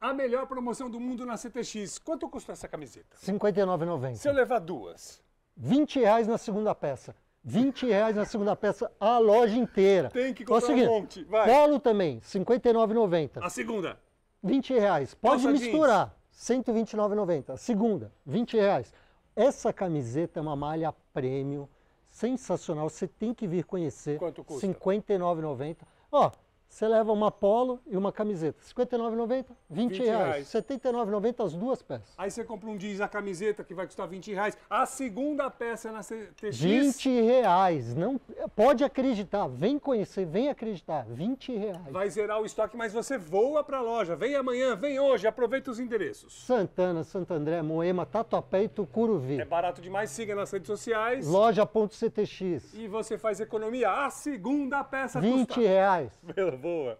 A melhor promoção do mundo na CTX. Quanto custa essa camiseta? R$ 59,90. Se eu levar duas? R$ 20 reais na segunda peça. 20 reais na segunda peça a loja inteira. Tem que é comprar um monte. Vai. Polo também, 59,90. A segunda? 20 reais. Pode Calça misturar, 129,90. A segunda, 20 reais. Essa camiseta é uma malha prêmio, sensacional. Você tem que vir conhecer. Quanto custa? 59,90. Ó, você leva uma polo e uma camiseta. R$ 59,90, 20, 20 reais. R$ 79,90 as duas peças. Aí você compra um jeans, a camiseta, que vai custar 20 reais. A segunda peça é na CTX... 20 reais. Não, pode acreditar. Vem conhecer, vem acreditar. 20 reais. Vai zerar o estoque, mas você voa para a loja. Vem amanhã, vem hoje. Aproveita os endereços. Santana, Santo André, Moema, Tatuapé e Tucuruvi. É barato demais. Siga nas redes sociais. Loja.ctx. E você faz economia. A segunda peça 20 custa... reais. Pelo boa.